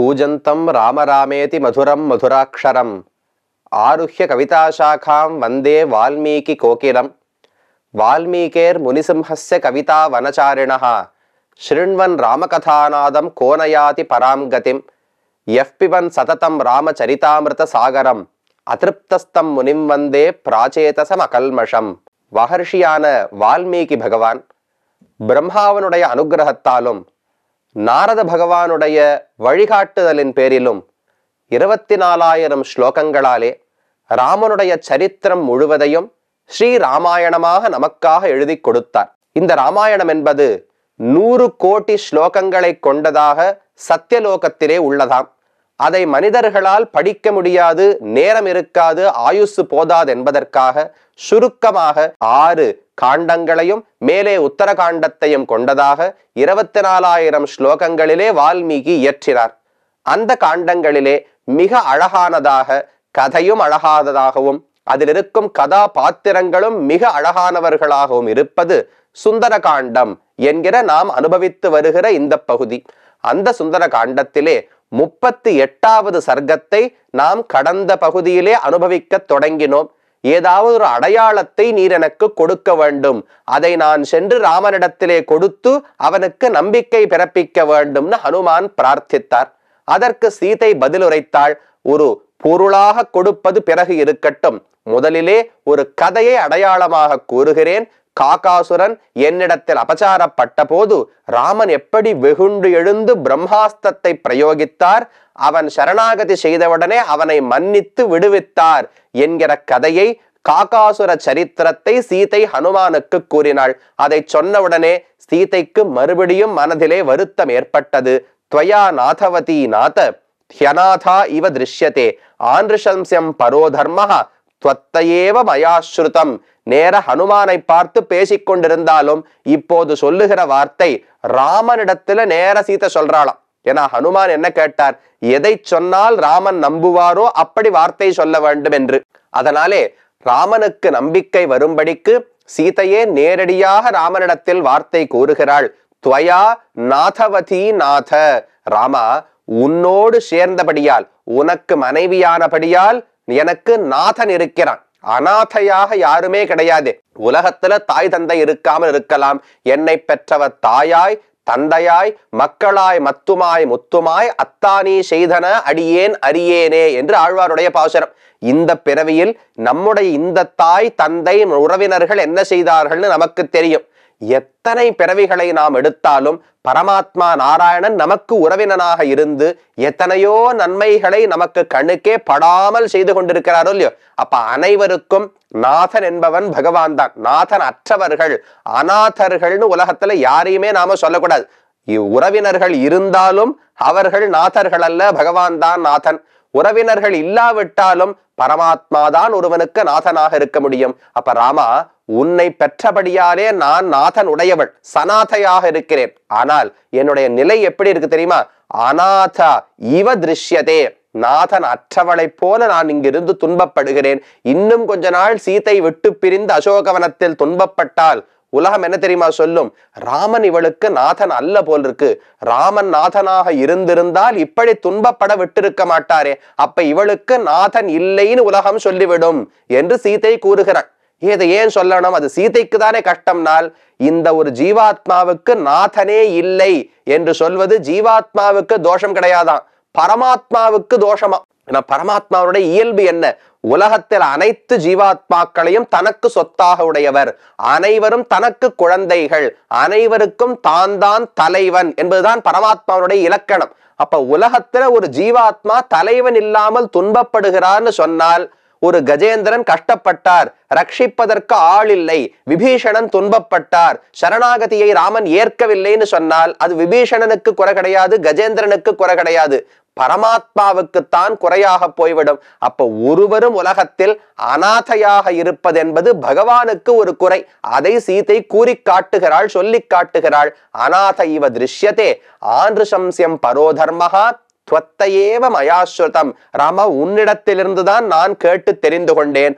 கூஜந்தம் ராமராமேதி மதுரம் மதுராட்சரம் ஆருஹ்ய கவிதாசாகாம் வந்தே வால்மீகி கோகிலம் வால்மீகேர் முனிசிம்ஹஸ்ய கவிதா வனச்சாரிணா ஸ்ருண்வன் ராமகதாநாதம் கோனயாதி பராம் கதிம் எஃபிவன் சததம் ராமச்சரிதாமிருத சாகரம் அதிருப்தஸ்தம் முனிம் வந்தே பிராச்சேதசம் அகல்மஷம் மகர்ஷியான வால்மீகி பகவான் பிரம்மாவனுடைய அனுகிரகத்தாலும் நாரத பகவானுடைய வழிகாட்டுதலின் பேரிலும் இருபத்தி நாலாயிரம் ஸ்லோகங்களாலே ராமனுடைய சரித்திரம் முழுவதையும் ஸ்ரீ ராமாயணமாக நமக்காக எழுதி கொடுத்தார் இந்த ராமாயணம் என்பது நூறு கோடி ஸ்லோகங்களை கொண்டதாக சத்தியலோகத்திலே உள்ளதாம் அதை மனிதர்களால் படிக்க முடியாது நேரம் இருக்காது ஆயுசு போதாது என்பதற்காக சுருக்கமாக ஆறு காண்டங்களையும் மேலே உத்தர காண்டத்தையும் கொண்டதாக இருபத்தி நாலாயிரம் ஸ்லோகங்களிலே வால்மீகி இயற்றினார் அந்த காண்டங்களிலே மிக அழகானதாக கதையும் அழகானதாகவும் அதில் இருக்கும் கதாபாத்திரங்களும் மிக அழகானவர்களாகவும் இருப்பது சுந்தர காண்டம் என்கிற நாம் அனுபவித்து வருகிற இந்த பகுதி அந்த சுந்தர காண்டத்திலே முப்பத்தி எட்டாவது சர்க்கத்தை நாம் கடந்த பகுதியிலே அனுபவிக்க தொடங்கினோம் ஏதாவது ஒரு அடையாளத்தை நீர் எனக்கு கொடுக்க வேண்டும் அதை நான் சென்று ராமனிடத்திலே கொடுத்து அவனுக்கு நம்பிக்கை பிறப்பிக்க வேண்டும்னு ஹனுமான் பிரார்த்தித்தார் அதற்கு சீதை பதில் உரைத்தாள் ஒரு பொருளாக கொடுப்பது பிறகு இருக்கட்டும் முதலிலே ஒரு கதையை அடையாளமாக கூறுகிறேன் காகாசுரன் என்னிடத்தில் அபச்சாரப்பட்ட போது ராமன் எப்படி வெகுண்டு எழுந்து பிரம்மாஸ்தத்தை பிரயோகித்தார் அவன் சரணாகதி செய்தவுடனே அவனை மன்னித்து விடுவித்தார் என்கிற கதையை காகாசுர சரித்திரத்தை சீதை ஹனுமானுக்கு கூறினாள் அதை சொன்னவுடனே சீதைக்கு மறுபடியும் மனதிலே வருத்தம் ஏற்பட்டது துவயா நாதவதி நாத ஹியநாதா இவ திருஷ்யத்தே ஆன்ரிஷம்சியம் பரோதர்மஹா துவத்தையேவ மயாஸ்ருதம் நேர ஹனுமானை பார்த்து பேசிக் கொண்டிருந்தாலும் இப்போது சொல்லுகிற வார்த்தை ராமனிடத்துல நேர சீதை சொல்றாளாம் ஏன்னா ஹனுமான் என்ன கேட்டார் எதை சொன்னால் ராமன் நம்புவாரோ அப்படி வார்த்தை சொல்ல வேண்டும் என்று அதனாலே ராமனுக்கு நம்பிக்கை வரும்படிக்கு சீதையே நேரடியாக ராமனிடத்தில் வார்த்தை கூறுகிறாள் துவயா நாதவதி நாத ராமா உன்னோடு சேர்ந்தபடியால் உனக்கு மனைவியானபடியால் எனக்கு நாதன் இருக்கிறான் அனாதையாக யாருமே கிடையாது உலகத்துல தாய் தந்தை இருக்காமல் இருக்கலாம் என்னை பெற்றவ தாயாய் தந்தையாய் மக்களாய் மத்துமாய் முத்துமாய் அத்தானி செய்தன அடியேன் அரியேனே என்று ஆழ்வாருடைய பாசனம் இந்த பிறவியில் நம்முடைய இந்த தாய் தந்தை உறவினர்கள் என்ன செய்தார்கள்னு நமக்கு தெரியும் எத்தனை பிறவிகளை நாம் எடுத்தாலும் பரமாத்மா நாராயணன் நமக்கு உறவினனாக இருந்து எத்தனையோ நன்மைகளை நமக்கு கண்ணுக்கே படாமல் செய்து கொண்டிருக்கிறாரோ இல்லையோ அப்ப அனைவருக்கும் நாதன் என்பவன் பகவான் தான் நாதன் அற்றவர்கள் அநாதர்கள்னு உலகத்துல யாரையுமே நாம சொல்லக்கூடாது உறவினர்கள் இருந்தாலும் அவர்கள் நாதர்கள் அல்ல பகவான் தான் நாதன் உறவினர்கள் இல்லாவிட்டாலும் பரமாத்மா தான் ஒருவனுக்கு நாதனாக இருக்க முடியும் அப்ப ராமா உன்னை பெற்றபடியாலே நான் நாதன் உடையவள் சனாதையாக இருக்கிறேன் ஆனால் என்னுடைய நிலை எப்படி இருக்கு தெரியுமா அநாதா இவ திருஷ்யதே நாதன் அற்றவளைப் போல நான் இங்கிருந்து துன்பப்படுகிறேன் இன்னும் கொஞ்ச நாள் சீத்தை விட்டு பிரிந்து அசோகவனத்தில் துன்பப்பட்டால் உலகம் என்ன தெரியுமா சொல்லும் ராமன் இவளுக்கு நாதன் அல்ல போல் இருக்கு ராமன் நாதனாக இருந்திருந்தால் இப்படி துன்பப்பட விட்டிருக்க மாட்டாரே அப்ப இவளுக்கு நாதன் இல்லைன்னு உலகம் சொல்லிவிடும் என்று சீத்தை கூறுகிறான் இதை ஏன் சொல்லணும் அது சீதைக்கு தானே கஷ்டம்னால் இந்த ஒரு ஜீவாத்மாவுக்கு நாதனே இல்லை என்று சொல்வது ஜீவாத்மாவுக்கு தோஷம் கிடையாதான் பரமாத்மாவுக்கு தோஷமா ஏன்னா பரமாத்மாவுடைய இயல்பு என்ன உலகத்தில் அனைத்து ஜீவாத்மாக்களையும் தனக்கு சொத்தாக உடையவர் அனைவரும் தனக்கு குழந்தைகள் அனைவருக்கும் தான் தான் தலைவன் என்பதுதான் பரமாத்மாவுடைய இலக்கணம் அப்ப உலகத்துல ஒரு ஜீவாத்மா தலைவன் இல்லாமல் துன்பப்படுகிறான்னு சொன்னால் ஒரு கஜேந்திரன் கஷ்டப்பட்டார் ரட்சிப்பதற்கு ஆள் இல்லை விபீஷணன் துன்பப்பட்டார் சரணாகதியை ராமன் ஏற்கவில்லைன்னு சொன்னால் அது விபீஷணனுக்கு குறை கிடையாது கஜேந்திரனுக்கு குறை கிடையாது பரமாத்மாவுக்குத்தான் குறையாக போய்விடும் அப்ப ஒருவரும் உலகத்தில் அனாதையாக இருப்பது என்பது பகவானுக்கு ஒரு குறை அதை சீதை கூறி காட்டுகிறாள் சொல்லி காட்டுகிறாள் அனாத இவ திருஷ்யத்தே ஆன்று சம்சியம் பரோதர்மகா துவத்தையேவ மயாஸ்ருதம் ராம உன்னிடத்திலிருந்து தான் நான் கேட்டு தெரிந்து கொண்டேன்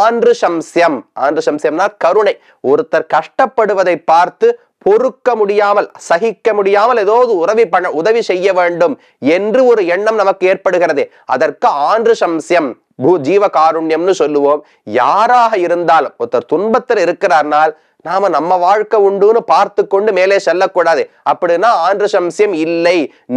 ஆன்று சம்சியம் ஆன்று சம்சியம்னா கருணை ஒருத்தர் கஷ்டப்படுவதை பார்த்து பொறுக்க முடியாமல் சகிக்க முடியாமல் ஏதாவது உறவி பண்ண உதவி செய்ய வேண்டும் என்று ஒரு எண்ணம் நமக்கு ஏற்படுகிறது அதற்கு ஆன்று சம்சியம் பூ ஜீவ காருண்யம்னு சொல்லுவோம் யாராக இருந்தாலும் ஒருத்தர் துன்பத்தில் இருக்கிறார்னால் நாம நம்ம வாழ்க்கை உண்டுன்னு பார்த்து கொண்டு மேலே செல்லக்கூடாது அப்படின்னா ஆன்றிசம்சியம் இல்லை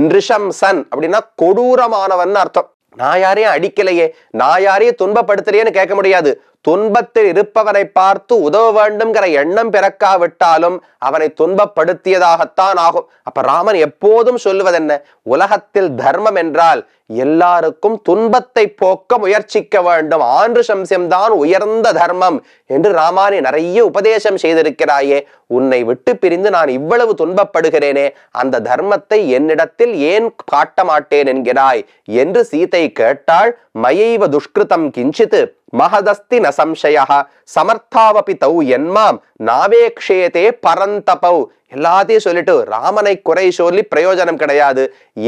நிருஷம்சன் அப்படின்னா கொடூரமானவன் அர்த்தம் நான் யாரையும் அடிக்கலையே நான் யாரையும் துன்பப்படுத்தலையேன்னு கேட்க முடியாது துன்பத்தில் இருப்பவனை பார்த்து உதவ வேண்டும்ங்கிற எண்ணம் பிறக்காவிட்டாலும் அவனை துன்பப்படுத்தியதாகத்தான் ஆகும் அப்ப ராமன் எப்போதும் சொல்லுவதென்ன உலகத்தில் தர்மம் என்றால் எல்லாருக்கும் துன்பத்தை போக்க முயற்சிக்க வேண்டும் ஆன்று சம்சம்தான் உயர்ந்த தர்மம் என்று ராமானி நிறைய உபதேசம் செய்திருக்கிறாயே உன்னை விட்டு பிரிந்து நான் இவ்வளவு துன்பப்படுகிறேனே அந்த தர்மத்தை என்னிடத்தில் ஏன் காட்ட மாட்டேன் என்கிறாய் என்று சீதை கேட்டாள் மயைவ துஷ்கிருதம் கிஞ்சித்து மகதஸ்தி நசம்சய சமர்த்தாவபி தௌ என்மாம் நாவேக்ஷேதே பரந்தபௌ எல்லாத்தையும் சொல்லிட்டு ராமனை குறை சொல்லி பிரயோஜனம் கிடையாது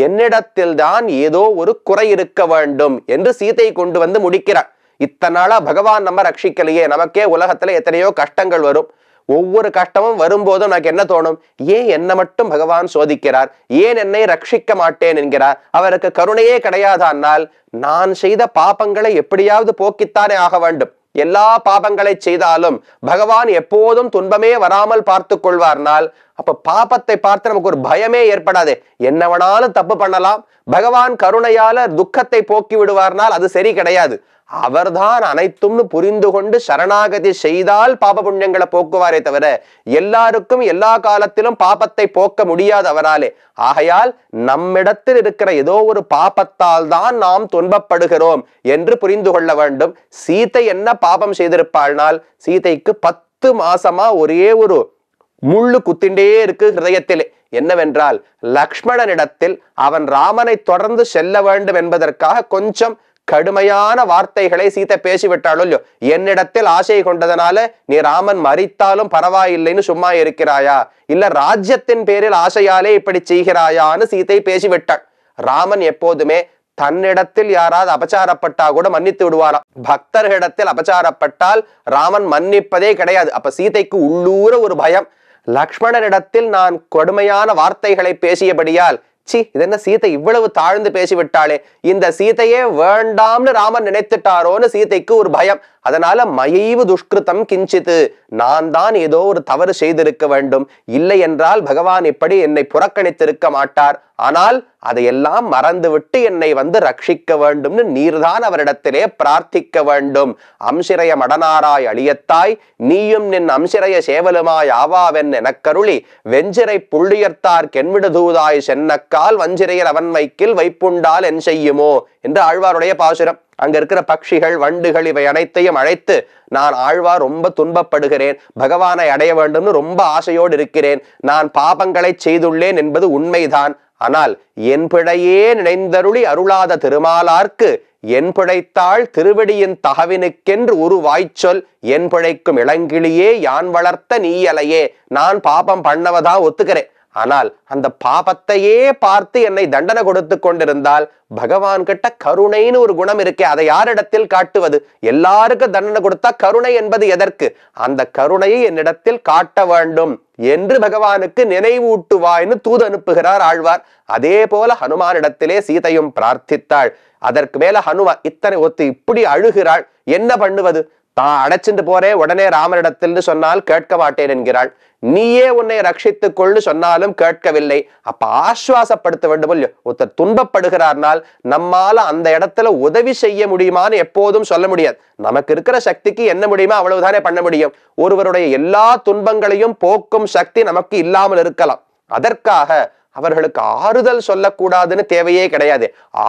என்னிடத்தில் தான் ஏதோ ஒரு குறை இருக்க வேண்டும் என்று சீதை கொண்டு வந்து முடிக்கிறார் இத்தனாளா பகவான் நம்ம ரட்சிக்கலையே நமக்கே உலகத்துல எத்தனையோ கஷ்டங்கள் வரும் ஒவ்வொரு கஷ்டமும் வரும்போதும் எனக்கு என்ன தோணும் ஏன் என்னை மட்டும் பகவான் சோதிக்கிறார் ஏன் என்னை ரட்சிக்க மாட்டேன் என்கிறார் அவருக்கு கருணையே கிடையாதானால் நான் செய்த பாபங்களை எப்படியாவது போக்கித்தானே ஆக வேண்டும் எல்லா பாபங்களை செய்தாலும் பகவான் எப்போதும் துன்பமே வராமல் பார்த்து கொள்வார்னால் அப்ப பாபத்தை பார்த்து நமக்கு ஒரு பயமே ஏற்படாது என்ன வேணாலும் தப்பு பண்ணலாம் பகவான் கருணையால துக்கத்தை போக்கி விடுவார்னால் அது சரி கிடையாது அவர்தான் அனைத்தும்னு புரிந்து கொண்டு சரணாகதி செய்தால் பாப புண்ணியங்களை போக்குவாரே தவிர எல்லாருக்கும் எல்லா காலத்திலும் பாபத்தை போக்க முடியாது அவராலே ஆகையால் நம்மிடத்தில் இருக்கிற ஏதோ ஒரு பாபத்தால் தான் நாம் துன்பப்படுகிறோம் என்று புரிந்து கொள்ள வேண்டும் சீத்தை என்ன பாபம் செய்திருப்பாள்னால் சீதைக்கு பத்து மாசமா ஒரே ஒரு முள்ளு குத்திண்டே இருக்கு ஹிருதயத்திலே என்னவென்றால் லக்ஷ்மணனிடத்தில் அவன் ராமனை தொடர்ந்து செல்ல வேண்டும் என்பதற்காக கொஞ்சம் கடுமையான வார்த்தைகளை சீதை பேசிவிட்டாலும் இல்லையோ என்னிடத்தில் ஆசையை கொண்டதனால நீ ராமன் மறித்தாலும் பரவாயில்லைன்னு சும்மா இருக்கிறாயா இல்ல ராஜ்யத்தின் பேரில் ஆசையாலே இப்படி செய்கிறாயான்னு சீத்தை பேசிவிட்டாள் ராமன் எப்போதுமே தன்னிடத்தில் யாராவது அபச்சாரப்பட்டா கூட மன்னித்து விடுவாராம் பக்தர்களிடத்தில் அபச்சாரப்பட்டால் ராமன் மன்னிப்பதே கிடையாது அப்ப சீதைக்கு உள்ளூர ஒரு பயம் லக்ஷ்மணனிடத்தில் நான் கொடுமையான வார்த்தைகளை பேசியபடியால் சி இதென்ன சீதை இவ்வளவு தாழ்ந்து பேசிவிட்டாளே இந்த சீதையே வேண்டாம்னு ராமன் நினைத்துட்டாரோன்னு சீதைக்கு ஒரு பயம் அதனால மயைவு துஷ்கிருத்தம் கிஞ்சித்து நான் தான் ஏதோ ஒரு தவறு செய்திருக்க வேண்டும் இல்லை என்றால் பகவான் இப்படி என்னை புறக்கணித்திருக்க மாட்டார் ஆனால் அதையெல்லாம் மறந்துவிட்டு என்னை வந்து ரட்சிக்க வேண்டும்னு நீர்தான் அவரிடத்திலே பிரார்த்திக்க வேண்டும் அம்சிரைய மடனாராய் அழியத்தாய் நீயும் நின் அம்சிரைய சேவலுமாய் ஆவாவென் எனக்கருளி வெஞ்சிரை புள்ளியர்த்தார் கென்விடுதூதாய் சென்னக்கால் வஞ்சிரையர் அவன் வைக்கில் வைப்புண்டால் என் செய்யுமோ என்று ஆழ்வாருடைய பாசுரம் அங்க இருக்கிற பக்ஷிகள் வண்டுகள் இவை அனைத்தையும் அழைத்து நான் ஆழ்வா ரொம்ப துன்பப்படுகிறேன் பகவானை அடைய வேண்டும்னு ரொம்ப ஆசையோடு இருக்கிறேன் நான் பாபங்களை செய்துள்ளேன் என்பது உண்மைதான் ஆனால் என் பிழையே நினைந்தருளி அருளாத திருமாலார்க்கு என் பிழைத்தாள் திருவடியின் தகவினுக்கென்று ஒரு வாய்ச்சொல் என் பிழைக்கும் இளங்கிளியே யான் வளர்த்த நீயலையே நான் பாபம் பண்ணவதா ஒத்துக்கிறேன் ஆனால் அந்த பாபத்தையே பார்த்து என்னை தண்டனை கொடுத்து கொண்டிருந்தால் பகவான் கிட்ட கருணைன்னு ஒரு குணம் இருக்கே அதை யாரிடத்தில் காட்டுவது எல்லாருக்கும் தண்டனை கொடுத்தா கருணை என்பது எதற்கு அந்த கருணையை என்னிடத்தில் காட்ட வேண்டும் என்று பகவானுக்கு நினைவூட்டுவாயின்னு தூது அனுப்புகிறார் ஆழ்வார் அதே போல ஹனுமானிடத்திலே சீதையும் பிரார்த்தித்தாள் அதற்கு மேல ஹனுமா இத்தனை ஒத்து இப்படி அழுகிறாள் என்ன பண்ணுவது தான் அடைச்சிட்டு போறே உடனே ராமரிடத்தில்னு சொன்னால் கேட்க மாட்டேன் என்கிறாள் நீயே உன்னை ரட்சித்துக் கொள்ளு சொன்னாலும் கேட்கவில்லை அப்ப ஆஸ்வாசப்படுத்த வேண்டும் ஒருத்தர் துன்பப்படுகிறார்னால் நம்மால அந்த இடத்துல உதவி செய்ய முடியுமான்னு எப்போதும் சொல்ல முடியாது நமக்கு இருக்கிற சக்திக்கு என்ன முடியுமோ அவ்வளவுதானே பண்ண முடியும் ஒருவருடைய எல்லா துன்பங்களையும் போக்கும் சக்தி நமக்கு இல்லாமல் இருக்கலாம் அதற்காக அவர்களுக்கு ஆறுதல் சொல்லக்கூடாதுன்னு தேவையே கிடையாது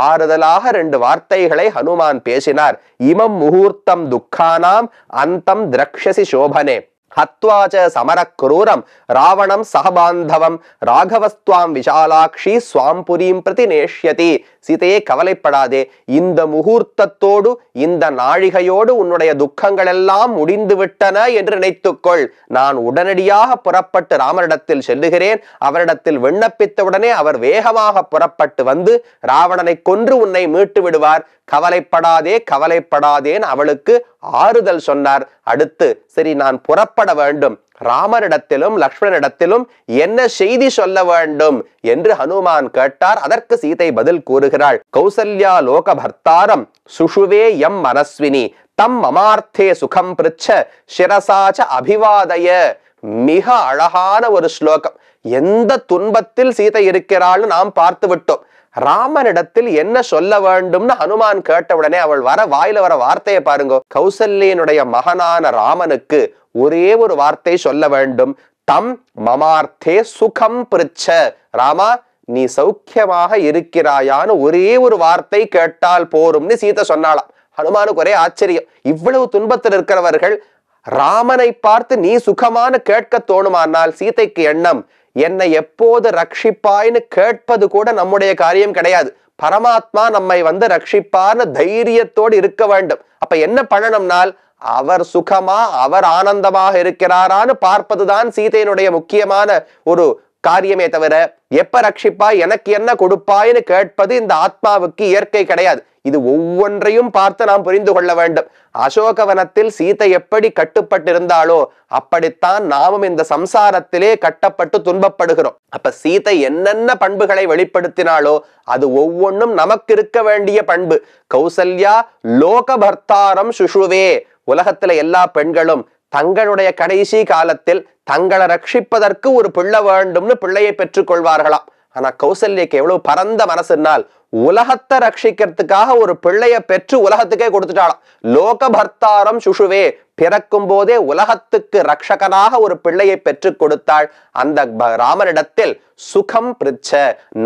ஆறுதலாக ரெண்டு வார்த்தைகளை ஹனுமான் பேசினார் இமம் முகூர்த்தம் துக்கானாம் அந்தம் திரக்ஷசி சோபனே ஹத்வாச்ச சமரக்ரூரம் ராவணம் சகபாந்தவம் ராகவஸ்துவாம் விஷாலாட்சி சுவாம் புரியும் பிரதி நேஷ்யதி சீதையே கவலைப்படாதே இந்த முகூர்த்தத்தோடு இந்த நாழிகையோடு உன்னுடைய துக்கங்கள் எல்லாம் முடிந்து விட்டன என்று நினைத்துக்கொள் நான் உடனடியாக புறப்பட்டு ராமரிடத்தில் செல்லுகிறேன் அவரிடத்தில் விண்ணப்பித்தவுடனே அவர் வேகமாக புறப்பட்டு வந்து ராவணனை கொன்று உன்னை மீட்டு விடுவார் கவலைப்படாதே கவலைப்படாதேன் அவளுக்கு ஆறுதல் சொன்னார் அடுத்து சரி நான் புறப்ப புறப்பட வேண்டும் ராமனிடத்திலும் லக்ஷ்மணனிடத்திலும் என்ன செய்தி சொல்ல வேண்டும் என்று ஹனுமான் கேட்டார் அதற்கு சீதை பதில் கூறுகிறாள் கௌசல்யா லோக பர்த்தாரம் சுஷுவே எம் மனஸ்வினி தம் மமார்த்தே சுகம் பிரிச்ச சிரசாச்ச அபிவாதய மிக அழகான ஒரு ஸ்லோகம் எந்த துன்பத்தில் சீதை இருக்கிறாள் நாம் பார்த்து விட்டோம் ராமனிடத்தில் என்ன சொல்ல வேண்டும்னு ஹனுமான் கேட்டவுடனே அவள் வர வாயில வர வார்த்தையை பாருங்க கௌசல்யனுடைய மகனான ராமனுக்கு ஒரே ஒரு வார்த்தை சொல்ல வேண்டும் தம் மமார்த்தே சுகம் பிரிச்ச ராமா நீ சௌக்கியமாக இருக்கிறாயான்னு ஒரே ஒரு வார்த்தை கேட்டால் போரும்னு சீதை சொன்னாளாம் ஹனுமானுக்கு ஒரே ஆச்சரியம் இவ்வளவு துன்பத்தில் இருக்கிறவர்கள் ராமனை பார்த்து நீ சுகமான கேட்க தோணுமானால் சீதைக்கு எண்ணம் என்னை எப்போது ரட்சிப்பாய்ன்னு கேட்பது கூட நம்முடைய காரியம் கிடையாது பரமாத்மா நம்மை வந்து ரட்சிப்பார்னு தைரியத்தோடு இருக்க வேண்டும் அப்ப என்ன பண்ணணும்னால் அவர் சுகமா அவர் ஆனந்தமாக இருக்கிறாரான்னு பார்ப்பதுதான் சீதையினுடைய முக்கியமான ஒரு காரியமே தவிர எப்ப ரட்சிப்பா எனக்கு என்ன கொடுப்பாயின்னு கேட்பது இந்த ஆத்மாவுக்கு இயற்கை கிடையாது இது ஒவ்வொன்றையும் பார்த்து நாம் புரிந்து கொள்ள வேண்டும் அசோகவனத்தில் சீதை எப்படி கட்டுப்பட்டிருந்தாளோ அப்படித்தான் நாமும் இந்த சம்சாரத்திலே கட்டப்பட்டு துன்பப்படுகிறோம் அப்ப சீதை என்னென்ன பண்புகளை வெளிப்படுத்தினாலோ அது ஒவ்வொன்றும் நமக்கு இருக்க வேண்டிய பண்பு கௌசல்யா லோகபர்த்தாரம் சுஷுவே உலகத்துல எல்லா பெண்களும் தங்களுடைய கடைசி காலத்தில் தங்களை ரட்சிப்பதற்கு ஒரு பிள்ளை வேண்டும்னு பிள்ளையை பெற்றுக் கொள்வார்களாம் ஆனா கௌசல்யக்கு எவ்வளவு பரந்த மனசுனால் உலகத்தை ரட்சிக்கிறதுக்காக ஒரு பிள்ளைய பெற்று உலகத்துக்கே கொடுத்துட்டாலும் லோக பர்த்தாரம் சுஷுவே பிறக்கும் போதே உலகத்துக்கு ரக்ஷகனாக ஒரு பிள்ளையை பெற்று கொடுத்தாள் அந்த ராமனிடத்தில் சுகம் பிரிச்ச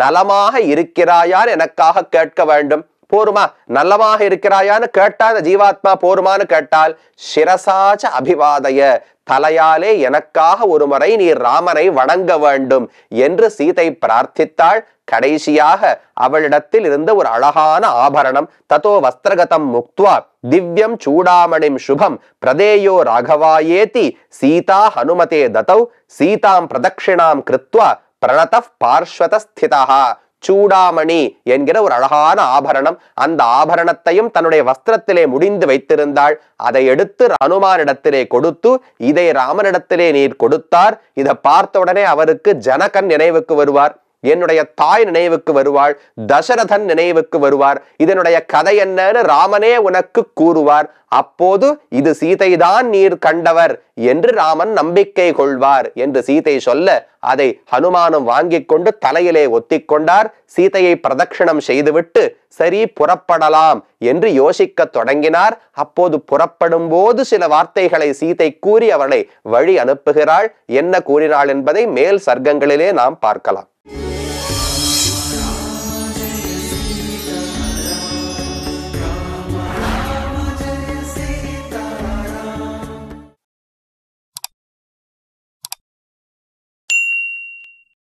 நலமாக இருக்கிறாயான் எனக்காக கேட்க வேண்டும் போருமா நல்லமாக இருக்கிறாயான்னு கேட்டா ஜீவாத்மா போருமான்னு கேட்டால் சிரசாச்ச அபிவாதய தலையாலே எனக்காக ஒருமுறை நீ ராமனை வணங்க வேண்டும் என்று சீதை பிரார்த்தித்தாள் கடைசியாக அவளிடத்தில் இருந்த ஒரு அழகான ஆபரணம் தத்தோ வஸ்திரகதம் முக்துவா திவ்யம் சூடாமணிம் சுபம் பிரதேயோ ராகவாயேதி சீதா ஹனுமதே தத்தௌ சீதாம் பிரதட்சிணாம் கிருத்வா பிரணத பார்ஸ்வதஸ்திதா சூடாமணி என்கிற ஒரு அழகான ஆபரணம் அந்த ஆபரணத்தையும் தன்னுடைய வஸ்திரத்திலே முடிந்து வைத்திருந்தாள் அதை எடுத்து அனுமானிடத்திலே கொடுத்து இதை ராமனிடத்திலே நீர் கொடுத்தார் இதை பார்த்த உடனே அவருக்கு ஜனகன் நினைவுக்கு வருவார் என்னுடைய தாய் நினைவுக்கு வருவாள் தசரதன் நினைவுக்கு வருவார் இதனுடைய கதை என்னன்னு ராமனே உனக்கு கூறுவார் அப்போது இது சீதைதான் நீர் கண்டவர் என்று ராமன் நம்பிக்கை கொள்வார் என்று சீதை சொல்ல அதை ஹனுமானும் வாங்கிக் கொண்டு தலையிலே ஒத்திக்கொண்டார் சீதையை பிரதட்சிணம் செய்துவிட்டு சரி புறப்படலாம் என்று யோசிக்க தொடங்கினார் அப்போது புறப்படும் போது சில வார்த்தைகளை சீதை கூறி அவளை வழி அனுப்புகிறாள் என்ன கூறினாள் என்பதை மேல் சர்க்கங்களிலே நாம் பார்க்கலாம்